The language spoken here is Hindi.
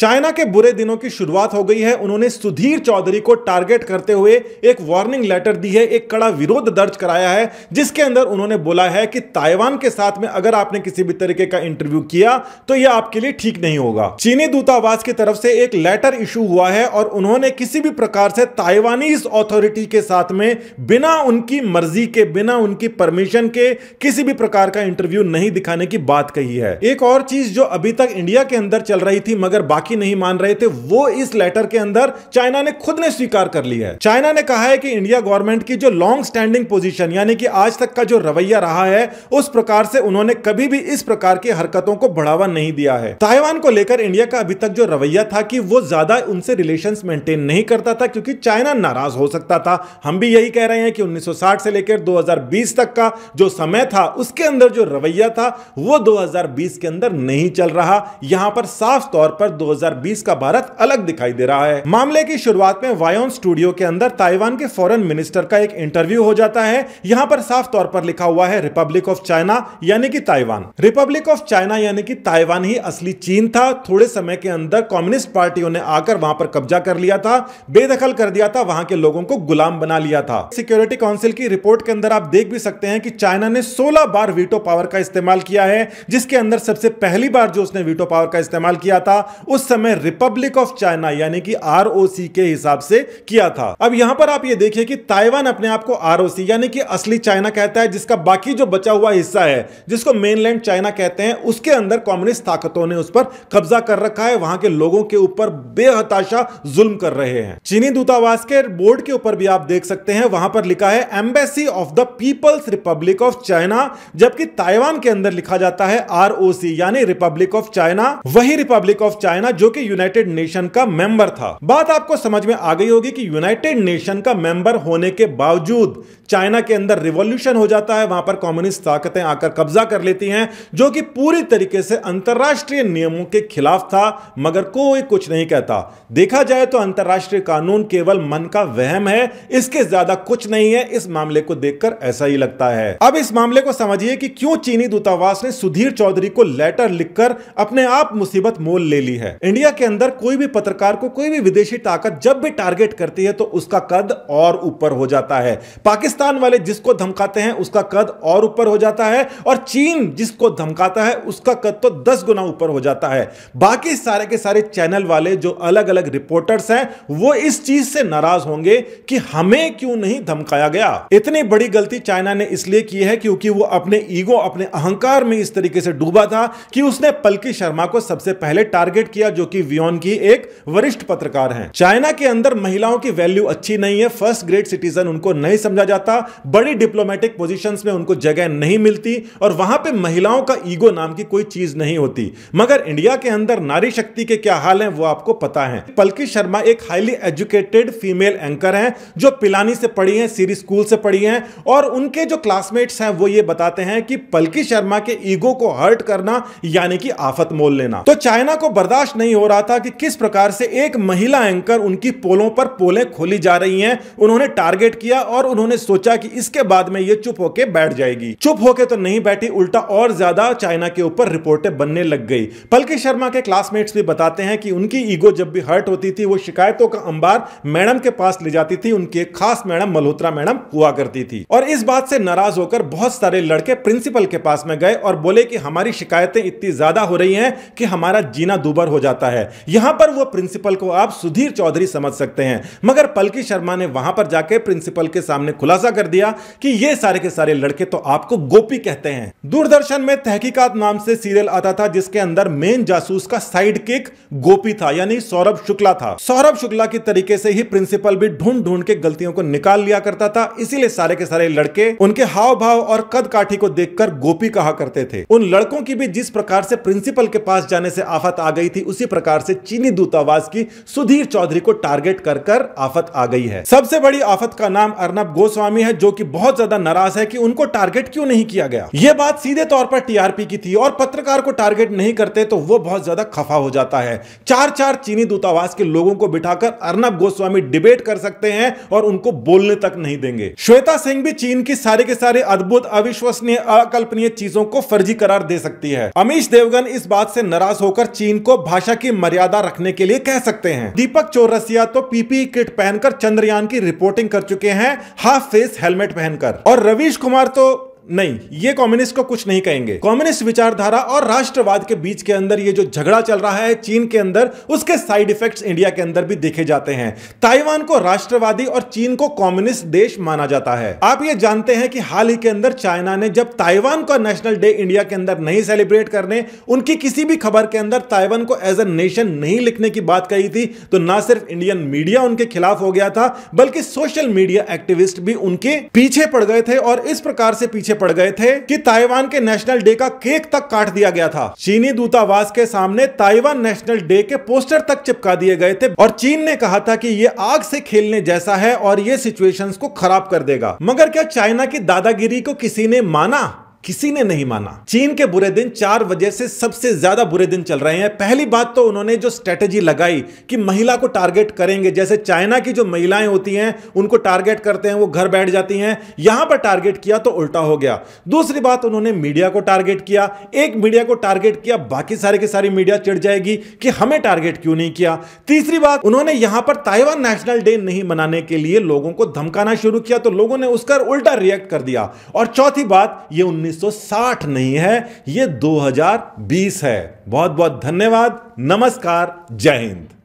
चाइना के बुरे दिनों की शुरुआत हो गई है उन्होंने सुधीर चौधरी को टारगेट करते हुए एक वार्निंग लेटर दी है एक कड़ा विरोध दर्ज कराया है जिसके अंदर उन्होंने बोला है कि ताइवान के साथ में अगर आपने किसी भी तरीके का इंटरव्यू किया तो यह आपके लिए ठीक नहीं होगा चीनी दूतावास की तरफ से एक लेटर इशू हुआ है और उन्होंने किसी भी प्रकार से ताइवानीज ऑथोरिटी के साथ में बिना उनकी मर्जी के बिना उनकी परमिशन के किसी भी प्रकार का इंटरव्यू नहीं दिखाने की बात कही है एक और चीज जो अभी तक इंडिया के अंदर चल रही थी मगर बाकी बाकी नहीं मान रहे थे वो इस लेटर के अंदर चाइना ने खुद ने स्वीकार कर लिया है चाइना ने कहा है कि इंडिया गवर्नमेंट की जो लॉन्ग स्टैंडिंग पोजीशन यानी कि आज तक का जो रवैया रहा है उस प्रकार से उन्होंने कभी भी इस प्रकार की हरकतों को बढ़ावा नहीं दिया है ताइवान को लेकर इंडिया का अभी तक जो रवैया था कि वो ज्यादा उनसे रिलेशन मेंटेन नहीं करता था क्योंकि चाइना नाराज हो सकता था हम भी यही कह रहे हैं कि उन्नीस से लेकर दो तक का जो समय था उसके अंदर जो रवैया था वो दो के अंदर नहीं चल रहा यहां पर साफ तौर पर 2020 का भारत अलग दिखाई दे रहा है मामले की शुरुआत में वायोन स्टूडियो के अंदर ताइवान के फॉरेन मिनिस्टर का एक इंटरव्यू हो जाता है यहाँ पर साफ तौर पर लिखा हुआ है रिपब्लिक ऑफ चाइना यानी कि ताइवान रिपब्लिक ऑफ चाइना यानी कि ताइवान ही असली चीन था थोड़े समय के अंदर कम्युनिस्ट पार्टियों ने आकर वहां पर कब्जा कर लिया था बेदखल कर दिया था वहां के लोगों को गुलाम बना लिया था सिक्योरिटी काउंसिल की रिपोर्ट के अंदर आप देख भी सकते हैं कि चाइना ने 16 बार वीटो पावर का इस्तेमाल किया है जिसके अंदर सबसे पहली बार जो उसने वीटो पावर का इस्तेमाल किया था उस समय रिपब्लिक ऑफ चाइना यानी कि आरओसी के हिसाब से किया था अब यहां पर आप ये देखिए कि ताइवान अपने आप को आरओसी यानी कि असली चाइना कहता है जिसका बाकी जो बचा हुआ हिस्सा है जिसको मेनलैंड चाइना कहते हैं उसके अंदर कम्युनिस्ट ताकतों ने उस पर कब्जा कर रखा है वहां के लोगों के ऊपर बेहताशा जुल्म कर रहे हैं चीनी दूतावास के बोर्ड के ऊपर भी आप देख सकते हैं वहां पर लिखा है embassy of the people's republic of China जबकि ताइवान के अंदर लिखा जाता है आरओसी यानी रिपब्लिक ऑफ चाइना वही रिपब्लिक ऑफ चाइना जो कि यूनाइटेड नेशन का मेंबर था बात आपको समझ में आ गई होगी कि यूनाइटेड नेशन का मेंबर होने के बावजूद चाइना के अंदर रिवॉल्यूशन हो जाता है वहां पर कम्युनिस्ट ताकतें आकर कब्जा कर लेती हैं जो कि पूरी तरीके से अंतर्राष्ट्रीय नियमों के खिलाफ था मगर कोई कुछ नहीं कहता देखा जाए तो अंतर्राष्ट्रीय कानून केवल मन का वहम है इसके ज्यादा कुछ नहीं है इस मामले को देखकर ऐसा ही लगता है अब इस मामले को समझिए कि क्यों चीनी दूतावास ने सुधीर चौधरी को लेटर लिखकर अपने आप मुसीबत मोल ले ली है इंडिया के अंदर कोई भी पत्रकार को कोई भी विदेशी ताकत जब भी टारगेट करती है तो उसका कद और ऊपर हो जाता है पाकिस्तान वाले जिसको धमकाते हैं उसका कद और ऊपर हो जाता है और चीन जिसको धमकाता है उसका कद तो दस गुना ऊपर हो जाता है बाकी सारे के सारे चैनल वाले जो अलग अलग रिपोर्टर्स हैं वो इस चीज से नाराज होंगे कि हमें क्यों नहीं धमकाया गया इतनी बड़ी गलती चाइना ने इसलिए की है क्योंकि वो अपने ईगो अपने अहंकार में इस तरीके से डूबा था कि उसने पलकी शर्मा को सबसे पहले टारगेट किया किया जो कि वियोन की एक वरिष्ठ पत्रकार हैं चाइना के अंदर महिलाओं की वैल्यू अच्छी नहीं है फर्स्ट ग्रेड सिटीजन उनको नहीं समझा जाता बड़ी डिप्लोमेटिक पोजिशन में उनको जगह नहीं मिलती और वहां पर महिलाओं का ईगो नाम की कोई चीज नहीं होती मगर इंडिया के अंदर नारी शक्ति के क्या हाल है वो आपको पता है पलकी शर्मा एक हाईली एजुकेटेड फीमेल एंकर है जो पिलानी से पढ़ी है सीरी स्कूल से पढ़ी है और उनके जो क्लासमेट्स हैं वो ये बताते हैं कि पलकी शर्मा के ईगो को हर्ट करना यानी कि आफत मोल लेना तो चाइना को बर्दाश्त नहीं हो रहा था कि किस प्रकार से एक महिला एंकर उनकी पोलों पर पोलें खोली जा रही हैं उन्होंने टारगेट किया और उन्होंने सोचा कि इसके बाद में ये चुप होके बैठ जाएगी चुप होके तो नहीं बैठी उल्टा और ज्यादा चाइना के ऊपर रिपोर्टें बनने लग गई पलकी शर्मा के क्लासमेट्स भी बताते हैं कि उनकी ईगो जब भी हर्ट होती थी वो शिकायतों का अंबार मैडम के पास ले जाती थी उनकी खास मैडम मल्होत्रा मैडम हुआ करती थी और इस बात से नाराज होकर बहुत सारे लड़के प्रिंसिपल के पास में गए और बोले कि हमारी शिकायतें इतनी ज्यादा हो रही हैं कि हमारा जीना दुबर हो जाता जाता है यहां पर वो प्रिंसिपल को आप सुधीर चौधरी समझ सकते हैं मगर पलकी शर्मा ने वहां पर जाकर प्रिंसिपल के सामने खुलासा कर दिया कि ये सारे के सारे लड़के तो आपको गोपी कहते हैं दूरदर्शन में तहकीकात नाम से सीरियल आता था जिसके अंदर मेन जासूस का साइड किक गोपी था यानी सौरभ शुक्ला था सौरभ शुक्ला के तरीके से ही प्रिंसिपल भी ढूंढ ढूंढ के गलतियों को निकाल लिया करता था इसीलिए सारे के सारे लड़के उनके हाव भाव और कद काठी को देखकर गोपी कहा करते थे उन लड़कों की भी जिस प्रकार से प्रिंसिपल के पास जाने से आफत आ गई थी उस उसी प्रकार से चीनी दूतावास की सुधीर चौधरी को टारगेट कर कर आफत आ गई है सबसे बड़ी आफत का नाम अर्नब गोस्वामी है जो कि बहुत ज्यादा नाराज है कि उनको टारगेट क्यों नहीं किया गया ये बात सीधे तौर पर टीआरपी की थी और पत्रकार को टारगेट नहीं करते तो वो बहुत ज्यादा खफा हो जाता है चार चार चीनी दूतावास के लोगों को बिठाकर अर्नब गोस्वामी डिबेट कर सकते हैं और उनको बोलने तक नहीं देंगे श्वेता सिंह भी चीन की सारे के सारे अद्भुत अविश्वसनीय अकल्पनीय चीजों को फर्जी करार दे सकती है अमीश देवगन इस बात से नाराज होकर चीन को भाषा भाषा की मर्यादा रखने के लिए कह सकते हैं दीपक चौरसिया तो पीपी किट पहनकर चंद्रयान की रिपोर्टिंग कर चुके हैं हाफ फेस हेलमेट पहनकर और रवीश कुमार तो नहीं ये कम्युनिस्ट को कुछ नहीं कहेंगे कम्युनिस्ट विचारधारा और राष्ट्रवाद के बीच के अंदर ये जो झगड़ा चल रहा है चीन के अंदर उसके साइड इफेक्ट्स इंडिया के अंदर भी देखे जाते हैं ताइवान को राष्ट्रवादी और चीन को कम्युनिस्ट देश माना जाता है आप ये जानते हैं कि हाल ही के अंदर चाइना ने जब ताइवान को नेशनल डे इंडिया के अंदर नहीं सेलिब्रेट करने उनकी किसी भी खबर के अंदर ताइवान को एज ए नेशन नहीं लिखने की बात कही थी तो ना सिर्फ इंडियन मीडिया उनके खिलाफ हो गया था बल्कि सोशल मीडिया एक्टिविस्ट भी उनके पीछे पड़ गए थे और इस प्रकार से पीछे पड़ गए थे कि ताइवान के नेशनल डे का केक तक काट दिया गया था चीनी दूतावास के सामने ताइवान नेशनल डे के पोस्टर तक चिपका दिए गए थे और चीन ने कहा था कि ये आग से खेलने जैसा है और ये सिचुएशंस को खराब कर देगा मगर क्या चाइना की दादागिरी को किसी ने माना किसी ने नहीं माना चीन के बुरे दिन चार वजह से सबसे ज्यादा बुरे दिन चल रहे हैं पहली बात तो उन्होंने जो स्ट्रेटेजी लगाई कि महिला को टारगेट करेंगे जैसे चाइना की जो महिलाएं होती हैं उनको टारगेट करते हैं वो घर बैठ जाती हैं यहां पर टारगेट किया तो उल्टा हो गया दूसरी बात उन्होंने मीडिया को टारगेट किया एक मीडिया को टारगेट किया बाकी सारे की सारी मीडिया चिड़ जाएगी कि हमें टारगेट क्यों नहीं किया तीसरी बात उन्होंने यहां पर ताइवान नेशनल डे नहीं मनाने के लिए लोगों को धमकाना शुरू किया तो लोगों ने उसका उल्टा रिएक्ट कर दिया और चौथी बात ये उन्नीस 1960 नहीं है ये 2020 है बहुत बहुत धन्यवाद नमस्कार जय हिंद